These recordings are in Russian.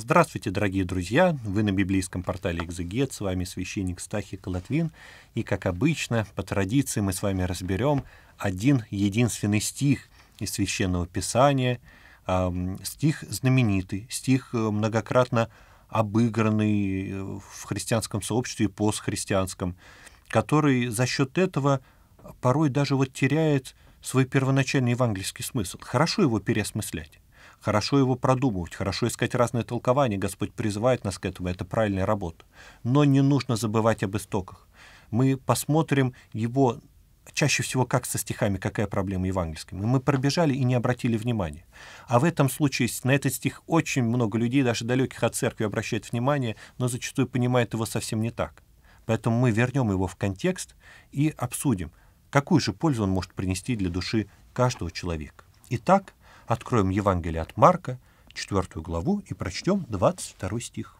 Здравствуйте, дорогие друзья! Вы на библейском портале «Экзегет», с вами священник Стахи Колотвин. И, как обычно, по традиции мы с вами разберем один единственный стих из Священного Писания, стих знаменитый, стих э, многократно обыгранный э, в христианском сообществе и постхристианском, который за счет этого порой даже вот теряет свой первоначальный евангельский смысл. Хорошо его переосмыслять. Хорошо его продумывать, хорошо искать разные толкования. Господь призывает нас к этому, это правильная работа. Но не нужно забывать об истоках. Мы посмотрим его чаще всего как со стихами, какая проблема евангельскими. Мы пробежали и не обратили внимания. А в этом случае на этот стих очень много людей, даже далеких от церкви, обращают внимание, но зачастую понимают его совсем не так. Поэтому мы вернем его в контекст и обсудим, какую же пользу он может принести для души каждого человека. Итак, Откроем Евангелие от Марка, 4 главу, и прочтем 22 стих.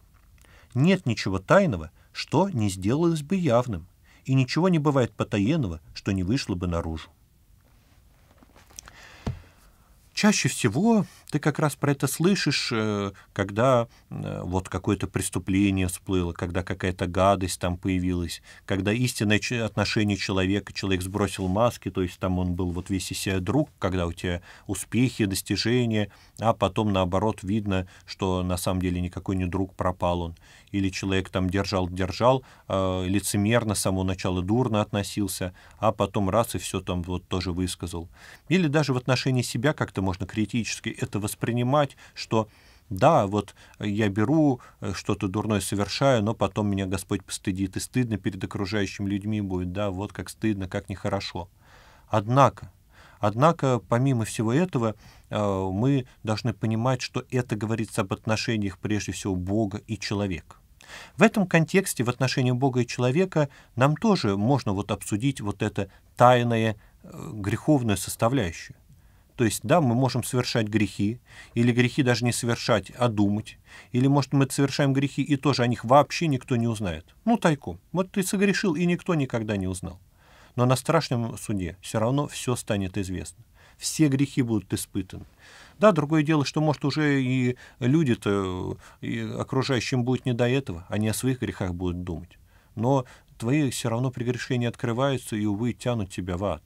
«Нет ничего тайного, что не сделалось бы явным, и ничего не бывает потаенного, что не вышло бы наружу». Чаще всего ты как раз про это слышишь, э, когда э, вот какое-то преступление всплыло, когда какая-то гадость там появилась, когда истинное отношение человека, человек сбросил маски, то есть там он был вот весь из себя друг, когда у тебя успехи, достижения, а потом наоборот видно, что на самом деле никакой не друг пропал он. Или человек там держал-держал, э, лицемерно с самого начала дурно относился, а потом раз и все там вот тоже высказал. Или даже в отношении себя как-то можно критически это воспринимать, что да, вот я беру, э, что-то дурное совершаю, но потом меня Господь постыдит, и стыдно перед окружающими людьми будет, да, вот как стыдно, как нехорошо. Однако, однако, помимо всего этого, э, мы должны понимать, что это говорится об отношениях прежде всего Бога и человека. В этом контексте, в отношении Бога и человека, нам тоже можно вот обсудить вот это тайное э, греховное составляющее. То есть, да, мы можем совершать грехи, или грехи даже не совершать, а думать. Или, может, мы совершаем грехи, и тоже о них вообще никто не узнает. Ну, тайком. Вот ты согрешил, и никто никогда не узнал. Но на страшном суде все равно все станет известно. Все грехи будут испытаны. Да, другое дело, что, может, уже и люди-то, и окружающим будет не до этого, они о своих грехах будут думать. Но твои все равно прегрешения открываются и, увы, тянут тебя в ад.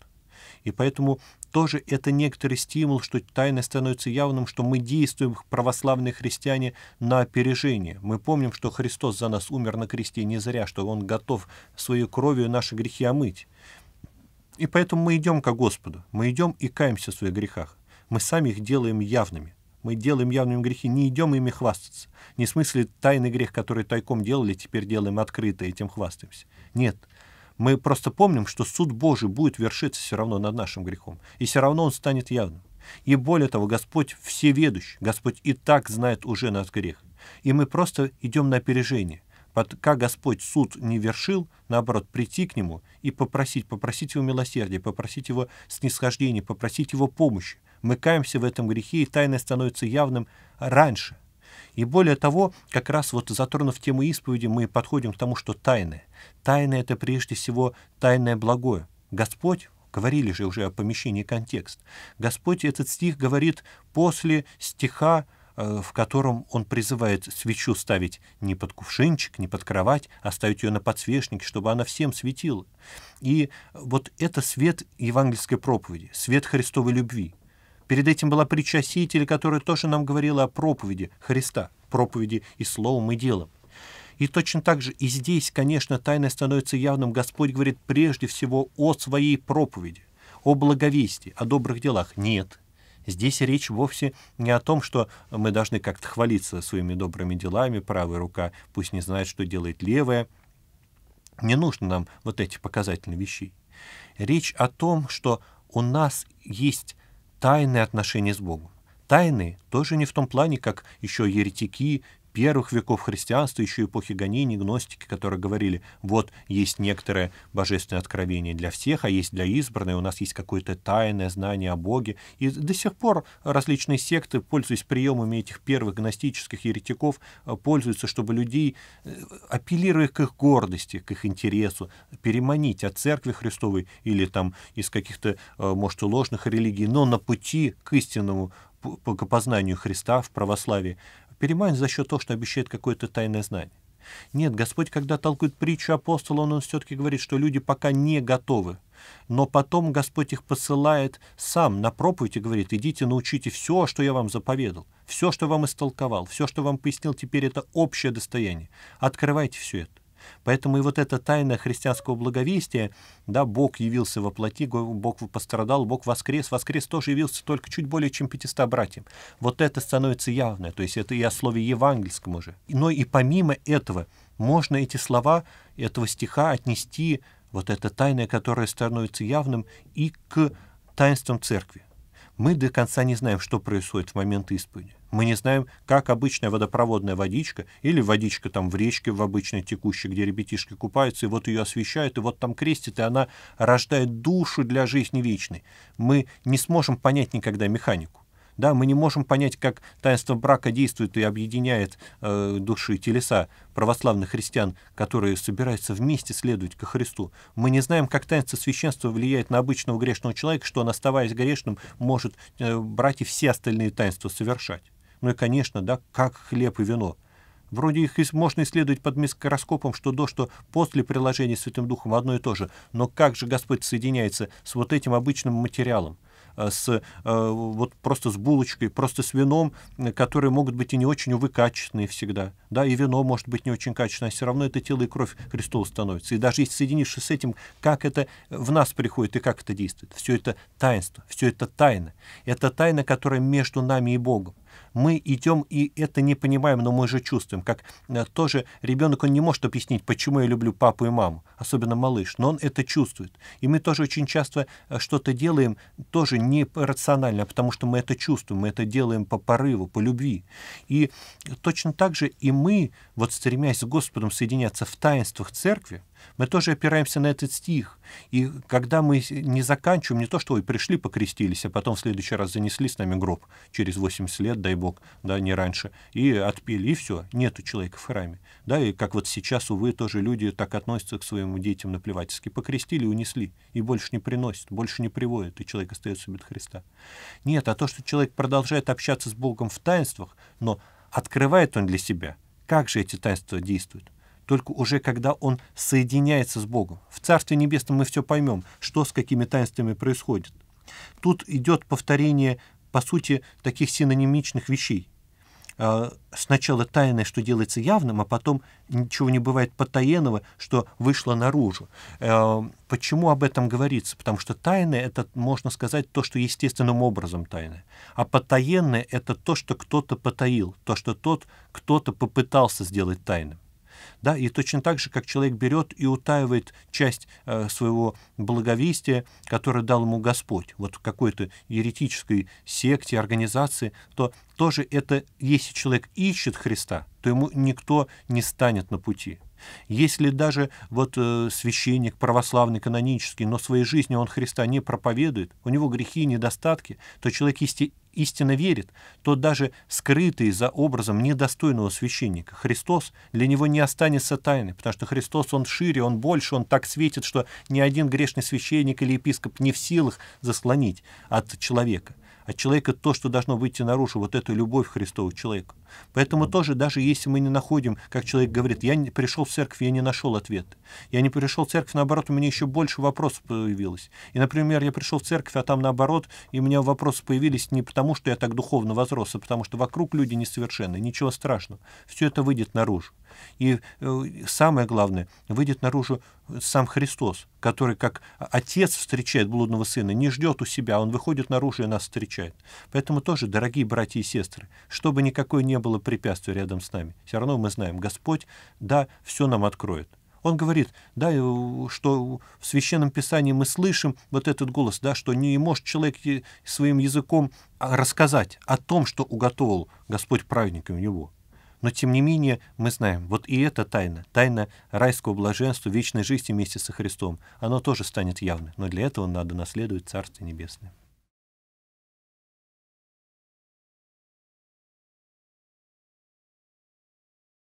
И поэтому тоже это некоторый стимул, что тайно становится явным, что мы действуем, православные христиане, на опережение. Мы помним, что Христос за нас умер на кресте не зря, что Он готов своей кровью наши грехи омыть. И поэтому мы идем ко Господу, мы идем и каемся в своих грехах. Мы сами их делаем явными. Мы делаем явными грехи, не идем ими хвастаться. Не в смысле тайный грех, который тайком делали, теперь делаем открыто и этим хвастаемся. Нет, мы просто помним, что суд Божий будет вершиться все равно над нашим грехом, и все равно он станет явным. И более того, Господь всеведущ, Господь и так знает уже наш грех. И мы просто идем на опережение. Пока Господь суд не вершил, наоборот, прийти к Нему и попросить, попросить Его милосердия, попросить Его снисхождения, попросить Его помощи. Мы каемся в этом грехе, и тайное становится явным раньше, и более того, как раз вот затронув тему исповеди, мы подходим к тому, что тайное. Тайное – это прежде всего тайное благое. Господь, говорили же уже о помещении контекст, Господь этот стих говорит после стиха, э, в котором он призывает свечу ставить не под кувшинчик, не под кровать, а ставить ее на подсвечнике, чтобы она всем светила. И вот это свет евангельской проповеди, свет Христовой любви. Перед этим была притча сеятеля, которая тоже нам говорила о проповеди Христа, проповеди и словом, и делом. И точно так же и здесь, конечно, тайна становится явным. Господь говорит прежде всего о своей проповеди, о благовестии, о добрых делах. Нет, Здесь речь вовсе не о том, что мы должны как-то хвалиться своими добрыми делами, правая рука пусть не знает, что делает левая. Не нужно нам вот эти показательные вещи. Речь о том, что у нас есть тайные отношения с Богом. Тайные тоже не в том плане, как еще еретики первых веков христианства, еще эпохи гонений, гностики, которые говорили, вот есть некоторое божественное откровение для всех, а есть для избранных, у нас есть какое-то тайное знание о Боге. И до сих пор различные секты, пользуясь приемами этих первых гностических еретиков, пользуются, чтобы людей, э, апеллируя к их гордости, к их интересу, переманить от церкви Христовой или там из каких-то, э, может, ложных религий, но на пути к истинному к познанию Христа в православии переманит за счет того, что обещает какое-то тайное знание. Нет, Господь, когда толкует притчу апостола, он, он все-таки говорит, что люди пока не готовы. Но потом Господь их посылает сам на проповедь и говорит, идите научите все, что я вам заповедал, все, что вам истолковал, все, что вам пояснил, теперь это общее достояние. Открывайте все это. Поэтому и вот эта тайна христианского благовестия, да, Бог явился во плоти, Бог пострадал, Бог воскрес, воскрес тоже явился только чуть более чем 500 братьям. Вот это становится явно, то есть это и о слове евангельском уже. Но и помимо этого можно эти слова этого стиха отнести, вот это тайное, которое становится явным, и к таинствам церкви. Мы до конца не знаем, что происходит в момент исповеди. Мы не знаем, как обычная водопроводная водичка или водичка там в речке в обычной текущей, где ребятишки купаются, и вот ее освещают, и вот там крестит, и она рождает душу для жизни вечной. Мы не сможем понять никогда механику. Да, мы не можем понять, как таинство брака действует и объединяет э, души, телеса православных христиан, которые собираются вместе следовать ко Христу. Мы не знаем, как таинство священства влияет на обычного грешного человека, что он, оставаясь грешным, может э, брать и все остальные таинства совершать. Ну и, конечно, да, как хлеб и вино. Вроде их можно исследовать под микроскопом, что до, что после приложения Святым Духом одно и то же. Но как же Господь соединяется с вот этим обычным материалом? с, э, вот просто с булочкой, просто с вином, которые могут быть и не очень, увы, качественные всегда. Да, и вино может быть не очень качественное, а все равно это тело и кровь Христова становится. И даже если соединишься с этим, как это в нас приходит и как это действует. Все это таинство, все это тайна. Это тайна, которая между нами и Богом. Мы идем и это не понимаем, но мы же чувствуем. Как э, тоже ребенок, он не может объяснить, почему я люблю папу и маму, особенно малыш, но он это чувствует. И мы тоже очень часто э, что-то делаем тоже не рационально, а потому что мы это чувствуем, мы это делаем по порыву, по любви. И точно так же и мы, вот стремясь с Господом соединяться в таинствах церкви, мы тоже опираемся на этот стих. И когда мы не заканчиваем, не то, что вы пришли, покрестились, а потом в следующий раз занесли с нами гроб через 80 лет, дай бог, да, не раньше, и отпили и все, нету человека в храме. Да, и как вот сейчас, увы, тоже люди так относятся к своим детям наплевательски. Покрестили, унесли, и больше не приносят, больше не приводят, и человек остается без Христа. Нет, а то, что человек продолжает общаться с Богом в таинствах, но открывает он для себя, как же эти таинства действуют только уже когда он соединяется с Богом. В Царстве Небесном мы все поймем, что с какими таинствами происходит. Тут идет повторение, по сути, таких синонимичных вещей. А, сначала тайное, что делается явным, а потом ничего не бывает потаенного, что вышло наружу. А, почему об этом говорится? Потому что тайное — это, можно сказать, то, что естественным образом тайное. А потаенное — это то, что кто-то потаил, то, что тот кто-то попытался сделать тайным. Да? И точно так же, как человек берет и утаивает часть э, своего благовестия, которое дал ему Господь, вот в какой-то еретической секте, организации, то тоже это, если человек ищет Христа, то ему никто не станет на пути. Если даже вот э, священник православный, канонический, но своей жизни он Христа не проповедует, у него грехи, недостатки, то человек, есте, истинно верит, тот даже скрытый за образом недостойного священника. Христос для него не останется тайной, потому что Христос, он шире, он больше, он так светит, что ни один грешный священник или епископ не в силах заслонить от человека – от человека то, что должно выйти наружу, вот эту любовь Христову человеку. Поэтому тоже, даже если мы не находим, как человек говорит, я не пришел в церковь, я не нашел ответ. Я не пришел в церковь, наоборот, у меня еще больше вопросов появилось. И, например, я пришел в церковь, а там наоборот, и у меня вопросы появились не потому, что я так духовно возрос, а потому что вокруг люди несовершенны, ничего страшного. Все это выйдет наружу. И э, самое главное, выйдет наружу сам Христос, который как отец встречает блудного сына, не ждет у себя, он выходит наружу и нас встречает. Поэтому тоже, дорогие братья и сестры, чтобы никакое не было препятствия рядом с нами, все равно мы знаем, Господь, да, все нам откроет. Он говорит, да, э, что в Священном Писании мы слышим вот этот голос, да, что не может человек своим языком а, рассказать о том, что уготовил Господь праведникам него. Но тем не менее мы знаем, вот и эта тайна, тайна райского блаженства, вечной жизни вместе со Христом, оно тоже станет явным но для этого надо наследовать Царство Небесное.